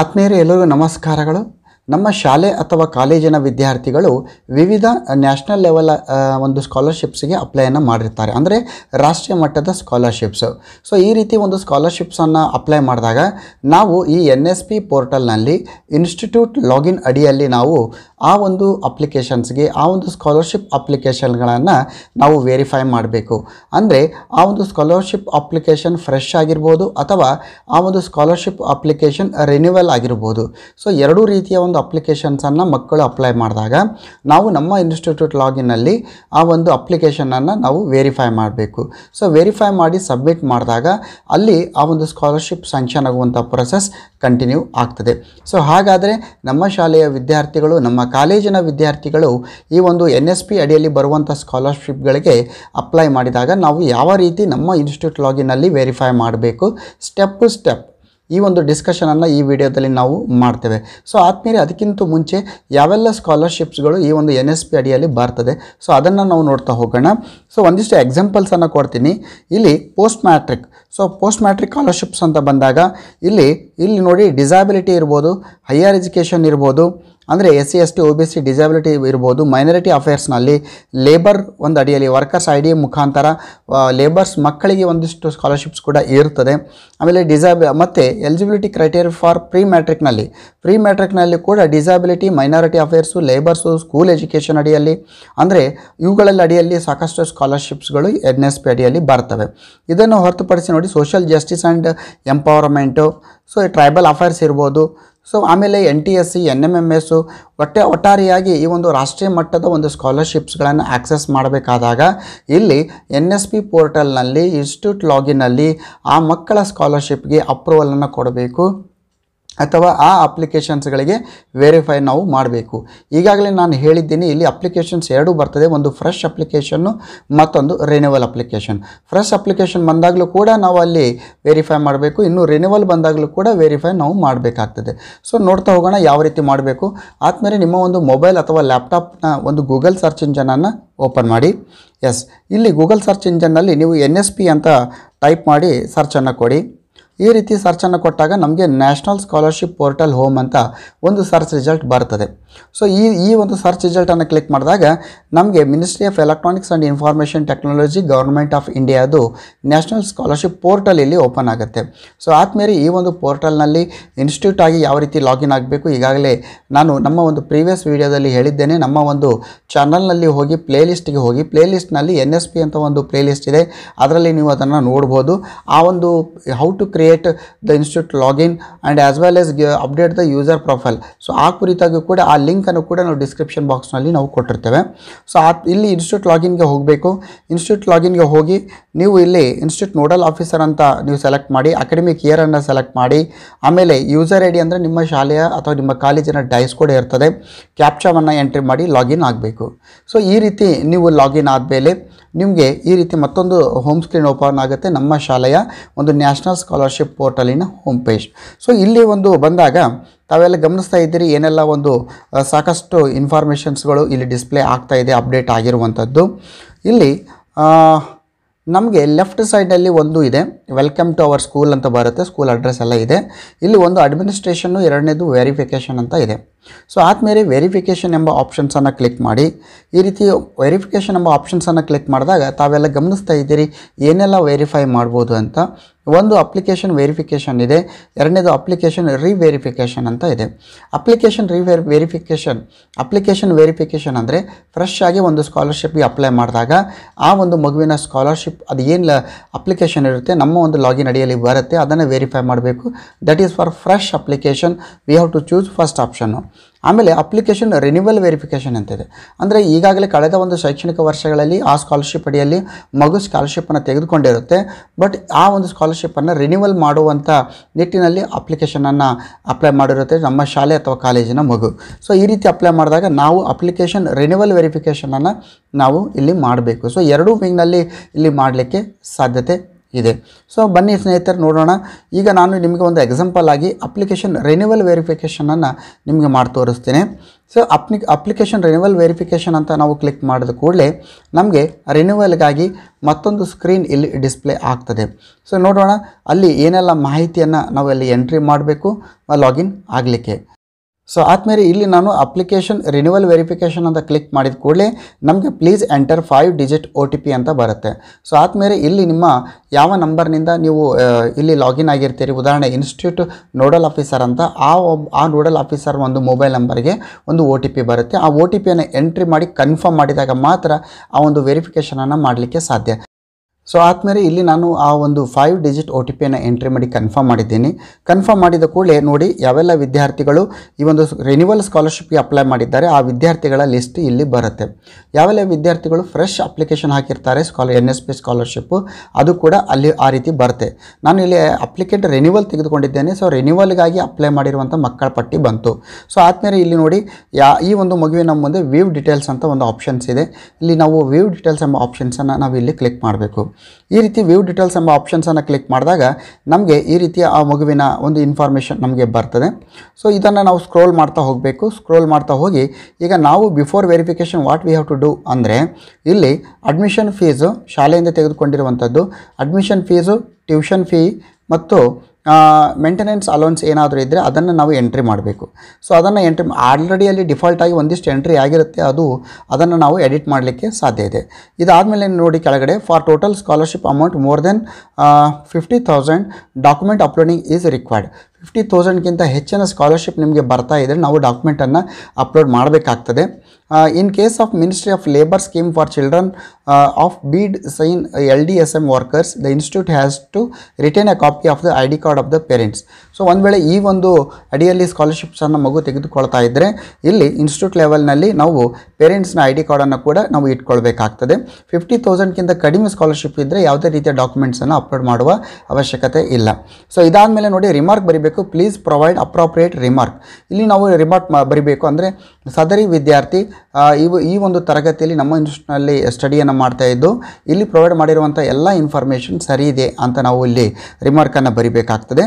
ಆತ್ಮೀಯರು ಎಲ್ಲರಿಗೂ ನಮಸ್ಕಾರಗಳು ನಮ್ಮ ಶಾಲೆ ಅಥವಾ ಕಾಲೇಜಿನ ವಿದ್ಯಾರ್ಥಿಗಳು ವಿವಿಧ ನ್ಯಾಷನಲ್ ಲೆವೆಲ್ ಒಂದು ಸ್ಕಾಲರ್ಶಿಪ್ಸ್ಗೆ ಅಪ್ಲೈಯನ್ನು ಮಾಡಿರ್ತಾರೆ ಅಂದರೆ ರಾಷ್ಟ್ರೀಯ ಮಟ್ಟದ ಸ್ಕಾಲರ್ಶಿಪ್ಸ್ ಸೊ ಈ ರೀತಿ ಒಂದು ಸ್ಕಾಲರ್ಶಿಪ್ಸನ್ನು ಅಪ್ಲೈ ಮಾಡಿದಾಗ ನಾವು ಈ ಎನ್ ಎಸ್ ಪಿ ಪೋರ್ಟಲ್ನಲ್ಲಿ ಇನ್ಸ್ಟಿಟ್ಯೂಟ್ ಲಾಗಿನ್ ಅಡಿಯಲ್ಲಿ ನಾವು ಆ ಒಂದು ಅಪ್ಲಿಕೇಶನ್ಸ್ಗೆ ಆ ಒಂದು ಸ್ಕಾಲರ್ಶಿಪ್ ಅಪ್ಲಿಕೇಶನ್ಗಳನ್ನು ನಾವು ವೆರಿಫೈ ಮಾಡಬೇಕು ಅಂದರೆ ಆ ಒಂದು ಸ್ಕಾಲರ್ಶಿಪ್ ಅಪ್ಲಿಕೇಶನ್ ಫ್ರೆಶ್ ಆಗಿರ್ಬೋದು ಅಥವಾ ಆ ಒಂದು ಸ್ಕಾಲರ್ಶಿಪ್ ಅಪ್ಲಿಕೇಶನ್ ರಿನ್ಯೂವಲ್ ಆಗಿರ್ಬೋದು ಸೊ ಎರಡೂ ರೀತಿಯ ಒಂದು ಅಪ್ಲಿಕೇಶನ್ಸನ್ನು ಮಕ್ಕಳು ಅಪ್ಲೈ ಮಾಡಿದಾಗ ನಾವು ನಮ್ಮ ಇನ್ಸ್ಟಿಟ್ಯೂಟ್ ಲಾಗಿನಲ್ಲಿ ಆ ಒಂದು ಅಪ್ಲಿಕೇಶನನ್ನು ನಾವು ವೆರಿಫೈ ಮಾಡಬೇಕು ಸೊ ವೆರಿಫೈ ಮಾಡಿ ಸಬ್ಮಿಟ್ ಮಾಡಿದಾಗ ಅಲ್ಲಿ ಆ ಒಂದು ಸ್ಕಾಲರ್ಶಿಪ್ ಸ್ಯಾಂಕ್ಷನ್ ಆಗುವಂಥ ಪ್ರೊಸೆಸ್ ಕಂಟಿನ್ಯೂ ಆಗ್ತದೆ ಸೊ ಹಾಗಾದರೆ ನಮ್ಮ ಶಾಲೆಯ ವಿದ್ಯಾರ್ಥಿಗಳು ನಮ್ಮ ಕಾಲೇಜಿನ ವಿದ್ಯಾರ್ಥಿಗಳು ಈ ಒಂದು ಎನ್ ಎಸ್ ಪಿ ಅಡಿಯಲ್ಲಿ ಬರುವಂಥ ಸ್ಕಾಲರ್ಶಿಪ್ಗಳಿಗೆ ಅಪ್ಲೈ ಮಾಡಿದಾಗ ನಾವು ಯಾವ ರೀತಿ ನಮ್ಮ ಇನ್ಸ್ಟಿಟ್ಯೂಟ್ ಲಾಗಿನಲ್ಲಿ ವೆರಿಫೈ ಮಾಡಬೇಕು ಸ್ಟೆಪ್ ಟು ಸ್ಟೆಪ್ ಈ ಒಂದು ಡಿಸ್ಕಷನನ್ನು ಈ ವಿಡಿಯೋದಲ್ಲಿ ನಾವು ಮಾಡ್ತೇವೆ ಸೊ ಆತ್ಮೀಯರೇ ಅದಕ್ಕಿಂತ ಮುಂಚೆ ಯಾವೆಲ್ಲ ಸ್ಕಾಲರ್ಶಿಪ್ಸ್ಗಳು ಈ ಒಂದು ಎನ್ ಎಸ್ ಪಿ ಅಡಿಯಲ್ಲಿ ಬರ್ತದೆ ಸೊ ಅದನ್ನು ನಾವು ನೋಡ್ತಾ ಹೋಗೋಣ ಸೊ ಒಂದಿಷ್ಟು ಎಕ್ಸಾಂಪಲ್ಸನ್ನು ಕೊಡ್ತೀನಿ ಇಲ್ಲಿ post matric so post matric scholarships ಅಂತ ಬಂದಾಗ ಇಲ್ಲಿ ಇಲ್ಲಿ ನೋಡಿ ಡಿಸಾಬಿಲಿಟಿ ಇರ್ಬೋದು ಹೈಯರ್ ಎಜುಕೇಷನ್ ಇರ್ಬೋದು ಅಂದರೆ S C S T O B C disability ಇರ್ಬೋದು ಮೈನಾರಿಟಿ ಅಫೇರ್ಸ್ನಲ್ಲಿ ಲೇಬರ್ ಒಂದು ಅಡಿಯಲ್ಲಿ ವರ್ಕರ್ಸ್ ಐ ಡಿ ಮುಖಾಂತರ ಲೇಬರ್ಸ್ ಮಕ್ಕಳಿಗೆ ಒಂದಿಷ್ಟು ಸ್ಕಾಲರ್ಶಿಪ್ಸ್ ಕೂಡ ಇರ್ತದೆ ಆಮೇಲೆ ಡಿಸಾಬ್ ಮತ್ತು ಎಲಿಜಿಬಿಲಿಟಿ ಕ್ರೈಟೇರಿಯಾ ಫಾರ್ ಪ್ರೀ ಮ್ಯಾಟ್ರಿಕ್ನಲ್ಲಿ ಪ್ರೀ ಮ್ಯಾಟ್ರಿಕ್ನಲ್ಲಿ ಕೂಡ disability minority affairs labours school education ಅಡಿಯಲ್ಲಿ ಅಂದರೆ ಇವುಗಳಲ್ಲಿ ಅಡಿಯಲ್ಲಿ ಸಾಕಷ್ಟು ಸ್ಕಾಲರ್ಶಿಪ್ಸ್ಗಳು ಎನ್ ಎಸ್ ಪಿ ಅಡಿಯಲ್ಲಿ ಬರ್ತವೆ ಇದನ್ನು ಹೊರತುಪಡಿಸಿ ನೋಡಿ social justice and empowerment so tribal affairs ಇರ್ಬೋದು ಸೊ ಆಮೇಲೆ N T S C N M M S ಒಟ್ಟೆ ಒಟ್ಟಾರಿಯಾಗಿ ಈ ಒಂದು ರಾಷ್ಟ್ರೀಯ ಮಟ್ಟದ ಒಂದು ಸ್ಕಾಲರ್ಶಿಪ್ಸ್ಗಳನ್ನು ಆಕ್ಸೆಸ್ ಮಾಡಬೇಕಾದಾಗ ಇಲ್ಲಿ ಎನ್ ಎಸ್ ಪಿ ಪೋರ್ಟಲ್ನಲ್ಲಿ ಇನ್ಸ್ಟಿಟ್ಯೂಟ್ ಲಾಗಿನ್ನಲ್ಲಿ ಆ ಮಕ್ಕಳ ಸ್ಕಾಲರ್ಶಿಪ್ಗೆ ಅಪ್ರೂವಲನ್ನು ಕೊಡಬೇಕು ಅಥವಾ ಆ ಅಪ್ಲಿಕೇಶನ್ಸ್ಗಳಿಗೆ ವೆರಿಫೈ ನಾವು ಮಾಡಬೇಕು ಈಗಾಗಲೇ ನಾನು ಹೇಳಿದ್ದೀನಿ ಇಲ್ಲಿ ಅಪ್ಲಿಕೇಶನ್ಸ್ ಎರಡೂ ಬರ್ತದೆ ಒಂದು ಫ್ರೆಶ್ ಅಪ್ಲಿಕೇಶನ್ನು ಮತ್ತೊಂದು ರಿನಿವಲ್ ಅಪ್ಲಿಕೇಶನ್ ಫ್ರೆಶ್ ಅಪ್ಲಿಕೇಶನ್ ಬಂದಾಗಲೂ ಕೂಡ ನಾವು ಅಲ್ಲಿ ವೆರಿಫೈ ಮಾಡಬೇಕು ಇನ್ನು ರಿನಿವಲ್ ಬಂದಾಗಲೂ ಕೂಡ ವೆರಿಫೈ ನಾವು ಮಾಡಬೇಕಾಗ್ತದೆ ಸೊ ನೋಡ್ತಾ ಹೋಗೋಣ ಯಾವ ರೀತಿ ಮಾಡಬೇಕು ಆದಮೇಲೆ ನಿಮ್ಮ ಒಂದು ಮೊಬೈಲ್ ಅಥವಾ ಲ್ಯಾಪ್ಟಾಪ್ನ ಒಂದು ಗೂಗಲ್ ಸರ್ಚ್ ಇಂಜನನ್ನು ಓಪನ್ ಮಾಡಿ ಎಸ್ ಇಲ್ಲಿ ಗೂಗಲ್ ಸರ್ಚ್ ಇಂಜನ್ನಲ್ಲಿ ನೀವು ಎನ್ ಎಸ್ ಪಿ ಅಂತ ಟೈಪ್ ಮಾಡಿ ಸರ್ಚನ್ನು ಕೊಡಿ ಈ ರೀತಿ ಸರ್ಚನ್ನು ಕೊಟ್ಟಾಗ ನಮಗೆ ನ್ಯಾಷನಲ್ ಸ್ಕಾಲರ್ಶಿಪ್ ಪೋರ್ಟಲ್ ಹೋಮ್ ಅಂತ ಒಂದು ಸರ್ಚ್ ರಿಸಲ್ಟ್ ಬರ್ತದೆ ಸೊ ಈ ಈ ಒಂದು ಸರ್ಚ್ ರಿಸಲ್ಟನ್ನು ಕ್ಲಿಕ್ ಮಾಡಿದಾಗ ನಮಗೆ ministry of electronics and information technology government of ಇಂಡಿಯಾದು ನ್ಯಾಷನಲ್ ಸ್ಕಾಲರ್ಶಿಪ್ ಪೋರ್ಟಲ್ ಇಲ್ಲಿ ಓಪನ್ ಆಗುತ್ತೆ ಸೊ ಆದಮೇಲೆ ಈ ಒಂದು ಪೋರ್ಟಲ್ನಲ್ಲಿ ಇನ್ಸ್ಟಿಟ್ಯೂಟ್ ಆಗಿ ಯಾವ ರೀತಿ ಲಾಗಿನ್ ಆಗಬೇಕು ಈಗಾಗಲೇ ನಾನು ನಮ್ಮ ಒಂದು ಪ್ರೀವಿಯಸ್ ವೀಡಿಯೋದಲ್ಲಿ ಹೇಳಿದ್ದೇನೆ ನಮ್ಮ ಒಂದು ಚಾನಲ್ನಲ್ಲಿ ಹೋಗಿ ಪ್ಲೇ ಲಿಸ್ಟಿಗೆ ಹೋಗಿ ಪ್ಲೇ ಲಿಸ್ಟ್ನಲ್ಲಿ ಎನ್ ಎಸ್ ಪಿ ಅಂತ ಒಂದು ಪ್ಲೇ ಲಿಸ್ಟ್ ಇದೆ ಅದರಲ್ಲಿ ನೀವು ಅದನ್ನು ನೋಡ್ಬೋದು ಆ ಒಂದು how to create create the institute login and as well as update the user profile so ಆ ಕುರಿತಾಗಿ ಕೂಡ ಆ ಲಿಂಕನ್ನು ಕೂಡ ನಾವು ಡಿಸ್ಕ್ರಿಪ್ಷನ್ ಬಾಕ್ಸ್ನಲ್ಲಿ ನಾವು ಕೊಟ್ಟಿರ್ತೇವೆ ಸೊ ಆ ಇಲ್ಲಿ ಇನ್ಸ್ಟಿಟ್ಯೂಟ್ ಲಾಗಿನ್ಗೆ ಹೋಗಬೇಕು ಇನ್ಸ್ಟಿಟ್ಯೂಟ್ ಲಾಗಿನ್ಗೆ ಹೋಗಿ ನೀವು ಇಲ್ಲಿ ಇನ್ಸ್ಟಿಟ್ಯೂಟ್ ನೋಡಲ್ ಆಫೀಸರ್ ಅಂತ ನೀವು ಸೆಲೆಕ್ಟ್ ಮಾಡಿ ಅಕಾಡೆಮಿಕ್ ಇಯರನ್ನು ಸೆಲೆಕ್ಟ್ ಮಾಡಿ ಆಮೇಲೆ ಯೂಸರ್ ಐ ಡಿ ಅಂದರೆ ನಿಮ್ಮ ಶಾಲೆಯ ಅಥವಾ ನಿಮ್ಮ ಕಾಲೇಜಿನ ಡೈಸ್ ಕೂಡ ಇರ್ತದೆ ಕ್ಯಾಪ್ಚಾವನ್ನು ಎಂಟ್ರಿ ಮಾಡಿ ಲಾಗಿನ್ ಆಗಬೇಕು ಸೊ ಈ ರೀತಿ ನೀವು ಲಾಗಿನ್ ಆದಮೇಲೆ ನಿಮಗೆ ಈ ರೀತಿ ಮತ್ತೊಂದು ಹೋಮ್ ಸ್ಕ್ರೀನ್ ಓಪನ್ ಆಗುತ್ತೆ ನಮ್ಮ ಶಾಲೆಯ ಒಂದು ನ್ಯಾಷನಲ್ ಸ್ಕಾಲರ್ಶಿಪ್ ಪೋರ್ಟಲಿನ ಹೋಮ್ ಪೇಜ್ ಸೊ ಇಲ್ಲಿ ಒಂದು ಬಂದಾಗ ತಾವೆಲ್ಲ ಗಮನಿಸ್ತಾ ಇದ್ದೀರಿ ಏನೆಲ್ಲ ಒಂದು ಸಾಕಷ್ಟು ಇನ್ಫಾರ್ಮೇಷನ್ಸ್ಗಳು ಇಲ್ಲಿ ಡಿಸ್ಪ್ಲೇ ಆಗ್ತಾ ಇದೆ ಅಪ್ಡೇಟ್ ಆಗಿರುವಂಥದ್ದು ಇಲ್ಲಿ ನಮಗೆ ಲೆಫ್ಟ್ ಸೈಡಲ್ಲಿ ಒಂದು ಇದೆ ವೆಲ್ಕಮ್ ಟು ಅವರ್ ಸ್ಕೂಲ್ ಅಂತ ಬರುತ್ತೆ ಸ್ಕೂಲ್ ಅಡ್ರೆಸ್ ಎಲ್ಲ ಇದೆ ಇಲ್ಲಿ ಒಂದು ಅಡ್ಮಿನಿಸ್ಟ್ರೇಷನ್ನು ಎರಡನೇದು ವೆರಿಫಿಕೇಷನ್ ಅಂತ ಇದೆ ಸೊ ಆದಮೇಲೆ ವೆರಿಫಿಕೇಷನ್ ಎಂಬ ಆಪ್ಷನ್ಸನ್ನು ಕ್ಲಿಕ್ ಮಾಡಿ ಈ ರೀತಿ ವೆರಿಫಿಕೇಷನ್ ಎಂಬ ಆಪ್ಷನ್ಸನ್ನು ಕ್ಲಿಕ್ ಮಾಡಿದಾಗ ತಾವೆಲ್ಲ ಗಮನಿಸ್ತಾ ಇದ್ದೀರಿ ಏನೆಲ್ಲ ವೆರಿಫೈ ಮಾಡ್ಬೋದು ಅಂತ ಒಂದು ಅಪ್ಲಿಕೇಶನ್ ವೆರಿಫಿಕೇಷನ್ ಇದೆ ಎರಡನೇದು ಅಪ್ಲಿಕೇಶನ್ ರಿವೆರಿಫಿಕೇಷನ್ ಅಂತ ಇದೆ ಅಪ್ಲಿಕೇಶನ್ ರಿವೆರ್ ವೆರಿಫಿಕೇಷನ್ ಅಪ್ಲಿಕೇಶನ್ ವೆರಿಫಿಕೇಷನ್ ಅಂದರೆ ಫ್ರೆಶ್ ಆಗಿ ಒಂದು ಸ್ಕಾಲರ್ಶಿಪ್ಗೆ ಅಪ್ಲೈ ಮಾಡಿದಾಗ ಆ ಒಂದು ಮಗುವಿನ ಸ್ಕಾಲರ್ಶಿಪ್ ಅದು ಏನು ಅಪ್ಲಿಕೇಶನ್ ಇರುತ್ತೆ ನಮ್ಮ ಒಂದು ಲಾಗಿನ್ ಅಡಿಯಲ್ಲಿ ಬರುತ್ತೆ ಅದನ್ನು ವೆರಿಫೈ ಮಾಡಬೇಕು that is for fresh application we have to choose first ಆಪ್ಷನ್ನು ಆಮೇಲೆ ಅಪ್ಲಿಕೇಶನ್ ರಿನಿವಲ್ ವೆರಿಫಿಕೇಷನ್ ಅಂತಿದೆ ಅಂದರೆ ಈಗಾಗಲೇ ಕಳೆದ ಒಂದು ಶೈಕ್ಷಣಿಕ ವರ್ಷಗಳಲ್ಲಿ ಆ ಸ್ಕಾಲರ್ಶಿಪ್ ಅಡಿಯಲ್ಲಿ ಮಗು ಸ್ಕಾಲರ್ಶಿಪ್ಪನ್ನು ತೆಗೆದುಕೊಂಡಿರುತ್ತೆ ಬಟ್ ಆ ಒಂದು ಸ್ಕಾಲರ್ಶಿಪ್ಪನ್ನು ರಿನಿವಲ್ ಮಾಡುವಂಥ ನಿಟ್ಟಿನಲ್ಲಿ ಅಪ್ಲಿಕೇಶನನ್ನು ಅಪ್ಲೈ ಮಾಡಿರುತ್ತೆ ನಮ್ಮ ಶಾಲೆ ಅಥವಾ ಕಾಲೇಜಿನ ಮಗು ಸೊ ಈ ರೀತಿ ಅಪ್ಲೈ ಮಾಡಿದಾಗ ನಾವು ಅಪ್ಲಿಕೇಶನ್ ರಿನಿವಲ್ ವೆರಿಫಿಕೇಷನನ್ನು ನಾವು ಇಲ್ಲಿ ಮಾಡಬೇಕು ಸೊ ಎರಡೂ ವಿಂಗ್ನಲ್ಲಿ ಇಲ್ಲಿ ಮಾಡಲಿಕ್ಕೆ ಸಾಧ್ಯತೆ ಇದೆ ಸೊ ಬನ್ನಿ ಸ್ನೇಹಿತರು ನೋಡೋಣ ಈಗ ನಾನು ನಿಮಗೆ ಒಂದು ಎಕ್ಸಾಂಪಲ್ ಆಗಿ ಅಪ್ಲಿಕೇಶನ್ ರಿನಿವಲ್ ವೆರಿಫಿಕೇಷನನ್ನು ನಿಮಗೆ ಮಾಡಿ ತೋರಿಸ್ತೇನೆ ಸೊ ಅಪ್ಲಿ ಅಪ್ಲಿಕೇಶನ್ ರಿನಿವಲ್ ವೆರಿಫಿಕೇಷನ್ ಅಂತ ನಾವು ಕ್ಲಿಕ್ ಮಾಡಿದ ಕೂಡಲೇ ನಮಗೆ ರಿನಿವಲ್ಗಾಗಿ ಮತ್ತೊಂದು ಸ್ಕ್ರೀನ್ ಇಲ್ಲಿ ಡಿಸ್ಪ್ಲೇ ಆಗ್ತದೆ ಸೊ ನೋಡೋಣ ಅಲ್ಲಿ ಏನೆಲ್ಲ ಮಾಹಿತಿಯನ್ನು ನಾವು ಅಲ್ಲಿ ಎಂಟ್ರಿ ಮಾಡಬೇಕು ಲಾಗಿನ್ ಆಗಲಿಕ್ಕೆ ಸೊ ಆದಮೇಲೆ ಇಲ್ಲಿ ನಾನು ಅಪ್ಲಿಕೇಶನ್ ರಿನ್ಯೂವಲ್ ವೆರಿಫಿಕೇಶನ್ ಅಂತ ಕ್ಲಿಕ್ ಮಾಡಿದ ಕೂಡಲೇ ನಮಗೆ please enter five digit O T P ಅಂತ ಬರುತ್ತೆ ಸೊ ಆದಮೇಲೆ ಇಲ್ಲಿ ನಿಮ್ಮ ಯಾವ ನಂಬರ್ನಿಂದ ನೀವು ಇಲ್ಲಿ ಲಾಗಿನ್ ಆಗಿರ್ತೀರಿ ಉದಾಹರಣೆ ಇನ್ಸ್ಟಿಟ್ಯೂಟ್ ನೋಡಲ್ ಆಫೀಸರ್ ಅಂತ ಆ ಒಬ್ ಆ ನೋಡಲ್ ಆಫೀಸರ್ ಒಂದು ಮೊಬೈಲ್ ನಂಬರ್ಗೆ ಒಂದು ಒ ಟಿ ಪಿ ಬರುತ್ತೆ ಆ ಒ ಟಿ ಪಿಯನ್ನು ಎಂಟ್ರಿ ಮಾಡಿ ಕನ್ಫರ್ಮ್ ಮಾಡಿದಾಗ ಮಾತ್ರ ಆ ಒಂದು ವೆರಿಫಿಕೇಷನನ್ನು ಮಾಡಲಿಕ್ಕೆ ಸಾಧ್ಯ ಸೊ ಆದಮೇಲೆ ಇಲ್ಲಿ ನಾನು ಆ ಒಂದು ಫೈವ್ ಡಿಜಿಟ್ ಒ ಟಿ ಪಿಯನ್ನು ಎಂಟ್ರಿ ಮಾಡಿ ಕನ್ಫರ್ಮ್ ಮಾಡಿದ್ದೀನಿ ಕನ್ಫರ್ಮ್ ಮಾಡಿದ ಕೂಡಲೇ ನೋಡಿ ಯಾವೆಲ್ಲ ವಿದ್ಯಾರ್ಥಿಗಳು ಈ ಒಂದು ರಿನಿವಲ್ ಸ್ಕಾಲರ್ಶಿಪ್ಗೆ ಅಪ್ಲೈ ಮಾಡಿದ್ದಾರೆ ಆ ವಿದ್ಯಾರ್ಥಿಗಳ ಲಿಸ್ಟ್ ಇಲ್ಲಿ ಬರುತ್ತೆ ಯಾವೆಲ್ಲ ವಿದ್ಯಾರ್ಥಿಗಳು ಫ್ರೆಶ್ ಅಪ್ಲಿಕೇಶನ್ ಹಾಕಿರ್ತಾರೆ ಸ್ಕಾಲ ಎನ್ ಎಸ್ ಪಿ ಸ್ಕಾಲರ್ಶಿಪ್ಪು ಅದು ಕೂಡ ಅಲ್ಲಿ ಆ ರೀತಿ ಬರುತ್ತೆ ನಾನು ಇಲ್ಲಿ ಅಪ್ಲಿಕೆಂಟ್ ರಿನಿವಲ್ ತೆಗೆದುಕೊಂಡಿದ್ದೇನೆ ಸೊ ರಿನಿವಲ್ಗಾಗಿ ಅಪ್ಲೈ ಮಾಡಿರುವಂಥ ಮಕ್ಕಳ ಪಟ್ಟಿ ಬಂತು ಸೊ ಆದಮೇಲೆ ಇಲ್ಲಿ ನೋಡಿ ಯಾ ಈ ಒಂದು ಮಗುವಿನ ಮುಂದೆ ವ್ಯೂ ಡೀಟೇಲ್ಸ್ ಅಂತ ಒಂದು ಆಪ್ಷನ್ಸ್ ಇದೆ ಇಲ್ಲಿ ನಾವು ವ್ಯೂ ಡೀಟೇಲ್ಸ್ ಎಂಬ ಆಪ್ಷನ್ಸನ್ನು ನಾವು ಇಲ್ಲಿ ಕ್ಲಿಕ್ ಮಾಡಬೇಕು ಈ ರೀತಿ ವ್ಯೂ ಡೀಟೇಲ್ಸ್ ಎಂಬ ಆಪ್ಷನ್ಸನ್ನು ಕ್ಲಿಕ್ ಮಾಡಿದಾಗ ನಮಗೆ ಈ ರೀತಿಯ ಆ ಮಗುವಿನ ಒಂದು ಇನ್ಫಾರ್ಮೇಷನ್ ನಮಗೆ ಬರ್ತದೆ ಸೊ ಇದನ್ನು ನಾವು ಸ್ಕ್ರೋಲ್ ಮಾಡ್ತಾ ಹೋಗಬೇಕು ಸ್ಕ್ರೋಲ್ ಮಾಡ್ತಾ ಹೋಗಿ ಈಗ ನಾವು before verification what we have to do ಅಂದರೆ ಇಲ್ಲಿ ಅಡ್ಮಿಷನ್ ಫೀಸು ಶಾಲೆಯಿಂದ ತೆಗೆದುಕೊಂಡಿರುವಂಥದ್ದು ಅಡ್ಮಿಷನ್ ಫೀಸು ಟ್ಯೂಷನ್ ಫೀ ಮತ್ತು ಮೇಂಟೆನೆನ್ಸ್ ಅಲೋನ್ಸ್ ಏನಾದರೂ ಇದ್ದರೆ ಅದನ್ನು ನಾವು ಎಂಟ್ರಿ ಮಾಡಬೇಕು ಸೊ ಅದನ್ನು ಎಂಟ್ರಿ ಆಲ್ರೆಡಿಯಲ್ಲಿ ಡಿಫಾಲ್ಟ್ ಆಗಿ ಒಂದಿಷ್ಟು ಎಂಟ್ರಿ ಆಗಿರುತ್ತೆ ಅದು ಅದನ್ನು ನಾವು ಎಡಿಟ್ ಮಾಡಲಿಕ್ಕೆ ಸಾಧ್ಯ ಇದೆ ಇದಾದಮೇಲೆ ನೋಡಿ ಕೆಳಗಡೆ for total scholarship amount more than fifty thousand document uploading is required fifty ತೌಸಂಡ್ಗಿಂತ ಹೆಚ್ಚಿನ ಸ್ಕಾಲರ್ಶಿಪ್ ನಿಮಗೆ ಬರ್ತಾ ಇದ್ದರೆ ನಾವು ಡಾಕ್ಯುಮೆಂಟನ್ನು ಅಪ್ಲೋಡ್ ಮಾಡಬೇಕಾಗ್ತದೆ in case of ministry of labour scheme for children of beedi cine L D S M workers the institute has to retain a copy of the I D card of the parents so ಒಂದು ವೇಳೆ ಈ ಒಂದು ಅಡಿಯಲ್ಲಿ ಸ್ಕಾಲರ್ಶಿಪ್ಸನ್ನು ಮಗು ತೆಗೆದುಕೊಳ್ತಾ ಇದ್ದರೆ ಇಲ್ಲಿ institute ಲೆವೆಲ್ನಲ್ಲಿ ನಾವು ಪೇರೆಂಟ್ಸ್ನ ಐ ಡಿ ಕಾರ್ಡನ್ನು ಕೂಡ ನಾವು ಇಟ್ಕೊಳ್ಬೇಕಾಗ್ತದೆ ಫಿಫ್ಟಿ ತೌಸಂಡ್ಗಿಂತ ಕಡಿಮೆ ಸ್ಕಾಲರ್ಶಿಪ್ ಇದ್ದರೆ ಯಾವುದೇ ರೀತಿಯ ಡಾಕ್ಯುಮೆಂಟ್ಸನ್ನು ಅಪ್ಲೋಡ್ ಮಾಡುವ ಅವಶ್ಯಕತೆ ಇಲ್ಲ ಸೊ ಇದಾದ ಮೇಲೆ ನೋಡಿ ರಿಮಾರ್ಕ್ ಬರೀ ಪ್ಲೀಸ್ ಪ್ರೊವೈಡ್ ಅಪ್ರಾಪ್ರಿಯೇಟ್ ರಿಮಾರ್ಕ್ ಇಲ್ಲಿ ನಾವು ರಿಮಾರ್ಕ್ ಬರಿಬೇಕು ಅಂದರೆ ಸದರಿ ವಿದ್ಯಾರ್ಥಿ ಇವು ಈ ಒಂದು ತರಗತಿಯಲ್ಲಿ ನಮ್ಮ ಇನ್ಸ್ಟಿಟ್ಯೂಟ್ನಲ್ಲಿ ಸ್ಟಡಿಯನ್ನು ಮಾಡ್ತಾ ಇದ್ದು ಇಲ್ಲಿ ಪ್ರೊವೈಡ್ ಮಾಡಿರುವಂಥ ಎಲ್ಲ ಇನ್ಫಾರ್ಮೇಷನ್ ಸರಿ ಇದೆ ಅಂತ ನಾವು ಇಲ್ಲಿ ರಿಮಾರ್ಕನ್ನು ಬರಿಬೇಕಾಗ್ತದೆ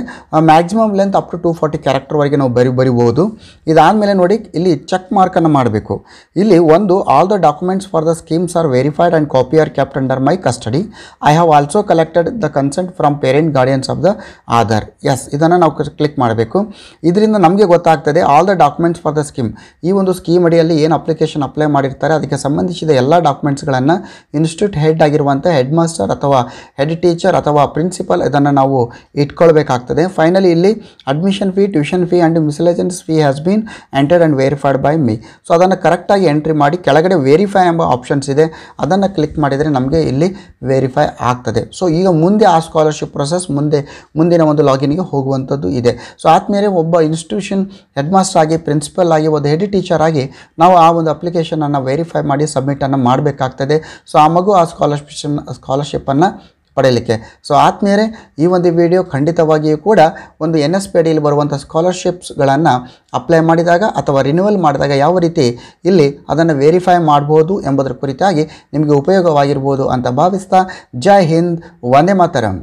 maximum length up to to forty ಕ್ಯಾರೆಕ್ಟರ್ವರೆಗೆ ನಾವು ಬರಿ ಬರಿಬೋದು ಇದಾದಮೇಲೆ ನೋಡಿ ಇಲ್ಲಿ ಚೆಕ್ ಮಾರ್ಕನ್ನು ಮಾಡಬೇಕು ಇಲ್ಲಿ ಒಂದು all the documents for the schemes are verified and copy are kept under my custody I have also collected the consent from parent guardians of the Aadhaar ಎಸ್ ಇದನ್ನು ನಾವು ಕ್ಲಿಕ್ ಮಾಡಬೇಕು ಇದರಿಂದ ನಮಗೆ ಗೊತ್ತಾಗ್ತದೆ all the documents for the scheme ಈ ಒಂದು ಒಂದು ಸ್ಕೀಮ್ ಅಡಿಯಲ್ಲಿ ಏನು ಅಪ್ಲಿಕೇಶನ್ ಅಪ್ಲೈ ಮಾಡಿರ್ತಾರೆ ಅದಕ್ಕೆ ಸಂಬಂಧಿಸಿದ ಎಲ್ಲ ಡಾಕ್ಯುಮೆಂಟ್ಸ್ಗಳನ್ನು ಇನ್ಸ್ಟಿಟ್ಯೂಟ್ ಹೆಡ್ ಆಗಿರುವಂಥ ಹೆಡ್ ಮಾಸ್ಟರ್ ಅಥವಾ ಹೆಡ್ ಟೀಚರ್ ಅಥವಾ ಪ್ರಿನ್ಸಿಪಲ್ ಇದನ್ನು ನಾವು ಇಟ್ಕೊಳ್ಬೇಕಾಗ್ತದೆ ಫೈನಲಿ ಇಲ್ಲಿ admission fee tuition fee and miscellaneous fee has been entered and verified by me so ಅದನ್ನು ಕರೆಕ್ಟಾಗಿ ಎಂಟ್ರಿ ಮಾಡಿ ಕೆಳಗಡೆ ವೆರಿಫೈ ಎಂಬ ಆಪ್ಷನ್ಸ್ ಇದೆ ಅದನ್ನು ಕ್ಲಿಕ್ ಮಾಡಿದರೆ ನಮಗೆ ಇಲ್ಲಿ ವೆರಿಫೈ ಆಗ್ತದೆ ಸೊ ಈಗ ಮುಂದೆ ಆ ಸ್ಕಾಲರ್ಶಿಪ್ ಪ್ರೊಸೆಸ್ ಮುಂದೆ ಮುಂದಿನ ಒಂದು ಲಾಗಿನ್ಗೆ ಹೋಗುವಂಥದ್ದು ಇದೆ ಸೊ ಆದಮೇಲೆ ಒಬ್ಬ ಇನ್ಸ್ಟಿಟ್ಯೂಷನ್ ಹೆಡ್ ಮಾಸ್ಟರ್ ಆಗಿ ಪ್ರಿನ್ಸಿಪಲ್ ಆಗಿ ಒಂದು ಹೆಡ್ ಟೀಚರ್ ರಿಜಿಸ್ಟರ್ ಆಗಿ ನಾವು ಆ ಒಂದು ಅಪ್ಲಿಕೇಶನನ್ನು ವೆರಿಫೈ ಮಾಡಿ ಸಬ್ಮಿಟನ್ನು ಮಾಡಬೇಕಾಗ್ತದೆ ಸೊ ಆ ಮಗು ಆ ಸ್ಕಾಲರ್ಶಿಪ್ಷನ್ ಸ್ಕಾಲರ್ಶಿಪ್ಪನ್ನು ಪಡೆಯಲಿಕ್ಕೆ ಸೊ ಆತ್ಮೀಯರೇ ಈ ಒಂದು ವಿಡಿಯೋ ಖಂಡಿತವಾಗಿಯೂ ಕೂಡ ಒಂದು ಎನ್ ಎಸ್ ಪಿ ಡಿಯಲ್ಲಿ ಬರುವಂಥ ಸ್ಕಾಲರ್ಶಿಪ್ಸ್ಗಳನ್ನು ಅಪ್ಲೈ ಮಾಡಿದಾಗ ಅಥವಾ ರಿನ್ಯೂವಲ್ ಮಾಡಿದಾಗ ಯಾವ ರೀತಿ ಇಲ್ಲಿ ಅದನ್ನು ವೆರಿಫೈ ಮಾಡ್ಬೋದು ಎಂಬುದರ ಕುರಿತಾಗಿ ನಿಮಗೆ ಉಪಯೋಗವಾಗಿರ್ಬೋದು ಅಂತ ಭಾವಿಸ್ತಾ ಜೈ ಹಿಂದ್ ವಂದೇ ಮಾತರಂ